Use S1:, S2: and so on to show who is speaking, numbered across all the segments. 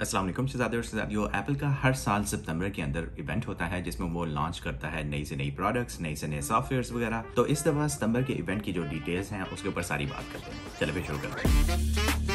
S1: असलम शहजादे और शहजादियों एप्पल का हर साल सितंबर के अंदर इवेंट होता है जिसमें वो लॉन्च करता है नई से नई प्रोडक्ट्स नई से नए सॉफ्टवेयर वगैरह तो इस दफा सितंबर के इवेंट की जो डिटेल्स हैं उसके ऊपर सारी बात करते हैं चले फिर शुरू करते हैं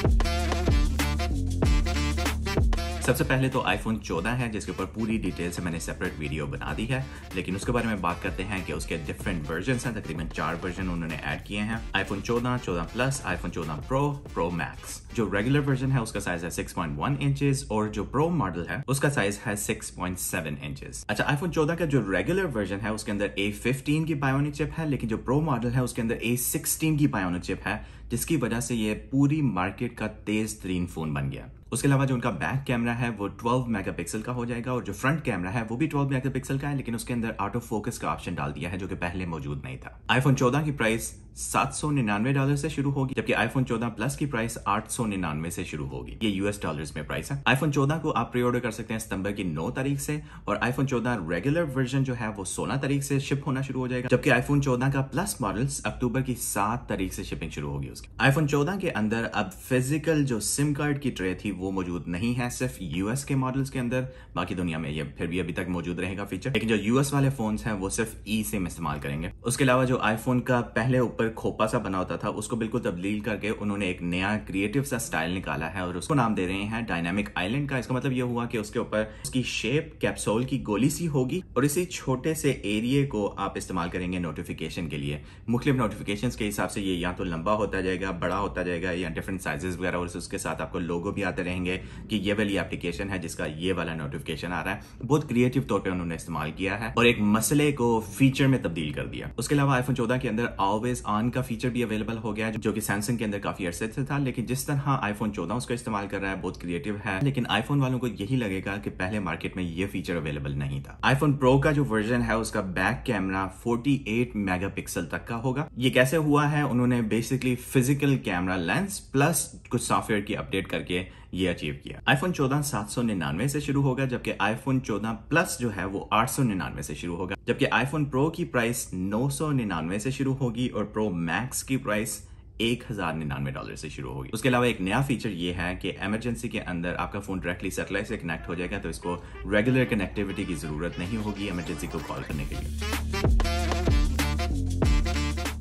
S1: सबसे पहले तो आईफोन 14 है जिसके ऊपर पूरी डिटेल से मैंने सेपरेट वीडियो बना दी है लेकिन उसके बारे में बात करते हैं कि उसके डिफरेंट वर्जन हैं तकरीबन चार वर्जन उन्होंने ऐड किए हैं iPhone 14, 14 plus iPhone 14 pro pro max जो रेगुलर वर्जन है उसका साइज है 6.1 इंच और जो प्रो मॉडल है उसका साइज है 6.7 पॉइंट अच्छा आईफोन चौदह का जो रेगुलर वर्जन है उसके अंदर फिफ्टीन की बायोनिक चिप है लेकिन जो प्रो मॉडल है उसके अंदर सिक्सटीन की बायोनिक चिप है जिसकी वजह से ये पूरी मार्केट का तेज तरीन फोन बन गया उसके अलावा जो उनका बैक कैमरा है वो 12 मेगापिक्सल का हो जाएगा और जो फ्रंट कैमरा है वो भी 12 मेगापिक्सल का है लेकिन उसके अंदर आउट ऑफ फोकस का ऑप्शन डाल दिया है जो कि पहले मौजूद नहीं था आईफोन 14 की प्राइस सात सौ निन्यानवे डॉलर से शुरू होगी जबकि आईफोन 14 प्लस की प्राइस आठ सौ निन्यानवे से शुरू होगी ये यूएस डॉलर में प्राइस है आईफोन चौदह को आप प्री ऑर्डर कर सकते हैं सितंबर की नौ तारीख से और आईफोन चौदह रेगुलर वर्जन जो है वो सोलह तारीख से शिप होना शुरू हो जाएगा जबकि आईफोन चौदह का प्लस मॉडल अक्टूबर की सात तारीख से शिपिंग शुरू होगी उसकी आईफोन चौदह के अंदर अब फिजिकल जो सिम कार्ड की ट्रे थी वो मौजूद नहीं है सिर्फ यूएस के मॉडल्स के अंदर बाकी दुनिया में ये फिर भी अभी तक मौजूद रहेगा फीचर लेकिन जो यूएस वाले फोन है वो सिर्फ ई e सिम इस्तेमाल करेंगे उसके अलावा जो आईफोन का पहले ऊपर खोपा सा बना होता था उसको बिल्कुल तब्दील करके उन्होंने एक नया क्रिएटिव सा स्टाइल निकाला है और उसको नाम दे रहे हैं डायनामिक आइलैंड का इसका मतलब ये हुआ कि उसके ऊपर उसकी शेप कैप्सोल की गोली सी होगी और इसी छोटे से एरिए को आप इस्तेमाल करेंगे नोटिफिकेशन के लिए मुख्तलिफ नोटिफिकेशन के हिसाब से ये या तो लंबा होता जाएगा बड़ा होता जाएगा या डिफरेंट साइजेस वगैरह और उसके साथ आपको लोगो भी आते रहेंगे कि ये वाली एप्लीकेशन है जिसका ये वाला नोटिफिकेशन आ रहा है बहुत क्रिएटिव तौर पर उन्होंने इस्तेमाल किया है और एक मसले को फीचर में तब्दील कर दिया उसके अलावा आईफोन चौदह के अंदर ऑलवेज ऑन का फीचर भी अवेलेबल हो गया जो कि सैमसंग के अंदर काफी अरसे से था लेकिन जिस तरह आईफोन चौदह उसका इस्तेमाल कर रहा है बहुत क्रिएटिव है लेकिन आईफोन वालों को यही लगेगा कि पहले मार्केट में ये फीचर अवेलेबल नहीं था आईफोन प्रो का जो वर्जन है उसका बैक कैमरा 48 मेगापिक्सल तक का होगा ये कैसे हुआ है उन्होंने basically physical camera lens plus कुछ सॉफ्टवेयर की अपडेट करके ये अचीव किया आईफोन 14 निन्यानवे से शुरू होगा जबकि आईफोन 14 प्लस जो है वो आठ सौ निन्यानवे से शुरू होगा जबकि आईफोन प्रो की प्राइस नौ सौ निन्यानवे से शुरू होगी और प्रो मैक्स की प्राइस एक हजार निन्यानवे डॉलर से शुरू होगी उसके अलावा एक नया फीचर ये है कि इमरजेंसी के अंदर आपका फोन डायरेक्टली सेटेलाइट से कनेक्ट हो जाएगा तो इसको रेगुलर कनेक्टिविटी की जरूरत नहीं होगी इमरजेंसी को कॉल करने के लिए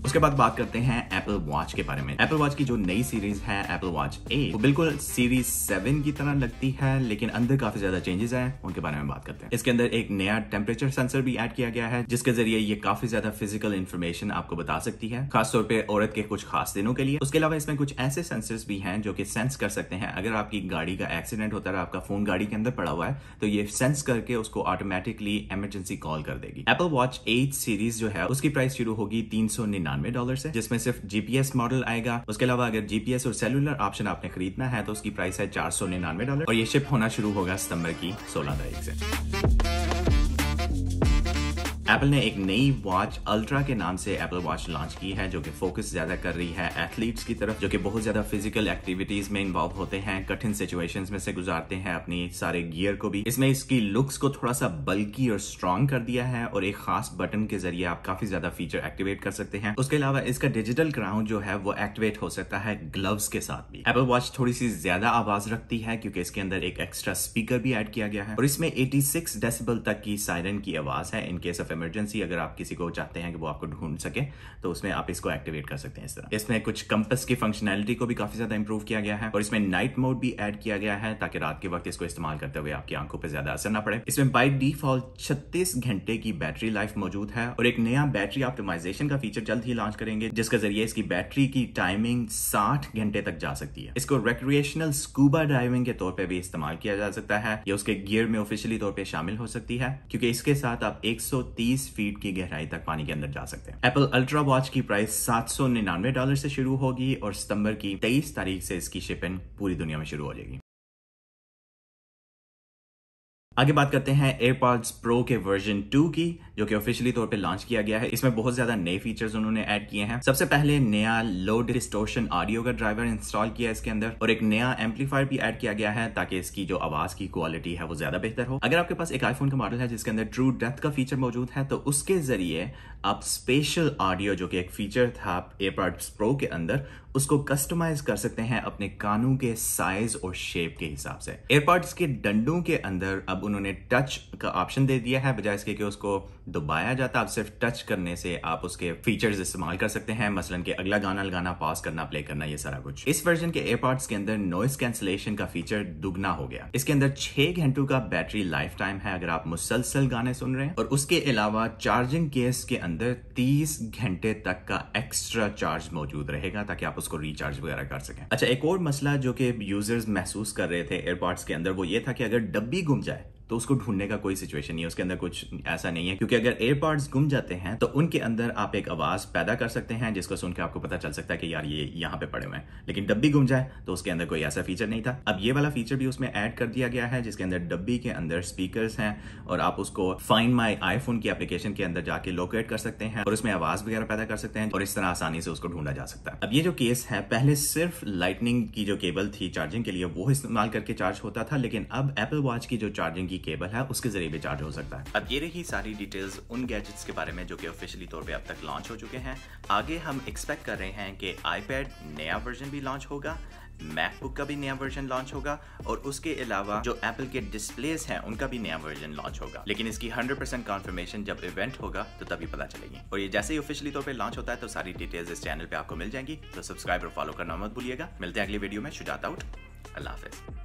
S1: उसके बाद बात करते हैं एप्पल वॉच के बारे में एप्पल वॉच की जो नई सीरीज है एप्पल वॉच ए वो बिल्कुल सीरीज सेवन की तरह लगती है लेकिन अंदर काफी ज्यादा चेंजेस हैं उनके बारे में बात करते हैं इसके अंदर एक नया टेम्परेचर सेंसर भी एड किया गया है जिसके जरिए ये काफी ज्यादा फिजिकल इन्फॉर्मेशन आपको बता सकती है खासतौर पर औरत के कुछ खास दिनों के लिए उसके अलावा इसमें कुछ ऐसे सेंसर्स भी हैं जो कि सेंस कर सकते हैं अगर आपकी गाड़ी का एक्सीडेंट होता है आपका फोन गाड़ी के अंदर पड़ा हुआ है तो ये सेंस करके उसको ऑटोमेटिकली इमरजेंसी कॉल कर देगी एप्पल वॉच एट सीरीज जो है उसकी प्राइस शुरू होगी तीन सौ निन्यानवे डॉलर से जिसमें सिर्फ जीपीएस मॉडल आएगा उसके अलावा अगर जीपीएस और सेलुलर ऑप्शन आपने खरीदना है तो उसकी प्राइस है चार सौ निन्यानवे डॉलर और ये शिप होना शुरू होगा सितंबर की सोलह तारीख से एप्पल ने एक नई वॉच अल्ट्रा के नाम से एप्पल वॉच लॉन्च की है जो कि फोकस ज्यादा कर रही है एथलीट्स की तरफ जो कि बहुत ज्यादा फिजिकल एक्टिविटीज में इन्वॉल्व होते हैं कठिन सिचुएशंस में से गुजारते हैं अपनी सारे गियर को भी इसमें इसकी लुक्स को थोड़ा सा बल्कि और स्ट्रांग कर दिया है और एक खास बटन के जरिए आप काफी ज्यादा फीचर एक्टिवेट कर सकते हैं उसके अलावा इसका डिजिटल ग्राउंड जो है वो एक्टिवेट हो सकता है ग्लव्स के साथ भी एप्पल वॉच थोड़ी सी ज्यादा आवाज रखती है क्योंकि इसके अंदर एक एक्स्ट्रा स्पीकर भी एड किया गया है और इसमें एटी सिक्स तक की साइरन की आवाज है इनकेस ऑफ इमरजेंसी अगर आप किसी को चाहते हैं कि वो आपको ढूंढ सके तो उसमें आप इसको एक्टिवेट कर सकते हैं इस तरह इसमें कुछ कंपस की फंक्शनैलिटी को भी काफी ज्यादा इंप्रूव किया गया है और इसमें नाइट मोड भी एड किया गया है ताकि रात के वक्त इसको इस्तेमाल करते हुए आपकी आंखों पर ज्यादा असर ना पड़े इसमें बाई डिफॉल्ट छत्तीस घंटे की बैटरी लाइफ मौजूद है और एक नया बैटरी ऑप्टिमाइजेशन का फीचर जल्द ही लॉन्च करेंगे जिसके जरिए इसकी बैटरी की टाइमिंग साठ घंटे तक जा सकती है इसको रिक्रिएशनल स्कूबा ड्राइविंग के तौर पर भी इस्तेमाल किया जा सकता है या उसके गियर में ऑफिशियली तौर पर शामिल हो सकती है क्योंकि इसके साथ आप 30 फीट की गहराई तक पानी के अंदर जा सकते हैं एप्पल अल्ट्रा वॉच की प्राइस सात सौ निन्यानवे डॉलर से शुरू होगी और सितंबर की तेईस तारीख से इसकी शिपिंग पूरी दुनिया में शुरू हो जाएगी आगे बात करते हैं AirPods प्रो के वर्जन 2 की जो कि ऑफिशियली तौर पे लॉन्च किया गया है इसमें बहुत ज्यादा नए फीचर्स उन्होंने ऐड किए हैं सबसे पहले नया लो डिस्टोर्शन ऑडियो का ड्राइवर इंस्टॉल किया है इसके अंदर और एक नया एम्पलीफायर भी ऐड किया गया है ताकि इसकी जो आवाज की क्वालिटी है वो ज्यादा बेहतर हो अगर आपके पास एक आईफोन का मॉडल है जिसके अंदर ट्रू डेथ का फीचर मौजूद है तो उसके जरिए आप स्पेशल ऑडियो जो कि एक फीचर था एयरपॉड्स प्रो के अंदर उसको कस्टमाइज कर सकते हैं अपने कानों के साइज और शेप के हिसाब से एयरपॉड्स के डंडों के अंदर अब उन्होंने टच का ऑप्शन दे दिया है बजाय इसके कि उसको दबाया जाता अब सिर्फ टच करने से आप उसके फीचर्स इस्तेमाल कर सकते हैं मसलन के अगला गाना लगाना पॉज करना प्ले करना ये सारा कुछ इस वर्जन के एयरपॉड्स के अंदर नॉइस कैंसिलेशन का फीचर दुगना हो गया इसके अंदर छह घंटों का बैटरी लाइफ टाइम है अगर आप मुसलसल गाने सुन रहे हैं और उसके अलावा चार्जिंग केस के अंदर तीस घंटे तक का एक्स्ट्रा चार्ज मौजूद रहेगा ताकि आप उसको रिचार्ज वगैरह कर सकें अच्छा एक और मसला जो कि यूजर्स महसूस कर रहे थे एयरपॉड्स के अंदर वो ये था कि अगर डब्बी गुम जाए तो उसको ढूंढने का कोई सिचुएशन नहीं है उसके अंदर कुछ ऐसा नहीं है क्योंकि अगर एयरपॉड्स गुम जाते हैं तो उनके अंदर आप एक आवाज़ पैदा कर सकते हैं जिसको सुनकर आपको पता चल सकता है कि यार ये यहाँ पे पड़े हुए हैं लेकिन डब्बी गुम जाए तो उसके अंदर कोई ऐसा फीचर नहीं था अब ये वाला फीचर भी उसमें ऐड कर दिया गया है जिसके अंदर डब्बी के अंदर स्पीकर हैं और आप उसको फाइन माई आईफोन की एप्लीकेशन के अंदर जाके लोकेट कर सकते हैं और उसमें आवाज़ वगैरह पैदा कर सकते हैं और इस तरह आसानी से उसको ढूंढा जा सकता है अब ये जो केस है पहले सिर्फ लाइटनिंग की जो केबल थी चार्जिंग के लिए वो इस्तेमाल करके चार्ज होता था लेकिन अब एप्पल वॉच की जो चार्जिंग की केबल है उसके जरिए भी चार्ज हो सकता है अब ये रही सारी डिटेल्स उन गैजेट्स के बारे में जो कि ऑफिशियली तौर पे अब तक लॉन्च हो चुके हैं आगे हम एक्सपेक्ट कर रहे हैं कि आईपैड नया वर्जन भी लॉन्च होगा मैकबुक का भी नया वर्जन लॉन्च होगा और उसके अलावा जो एप्पल के डिस्प्लेस हैं उनका भी नया वर्जन लॉन्च होगा लेकिन इसकी 100% परसेंट कॉन्फर्मेशन जब इवेंट होगा तो तभी पता चलेगी और ये जैसे ही ऑफिशियली तौर पे लॉन्च होता है तो सारी डिटेल्स इस चैनल पे आपको मिल जाएंगी तो सब्सक्राइब और फॉलो करना मत भूलिएगा मिलते हैं अगले वीडियो में शुजात आउट अल्लाह हाफिज़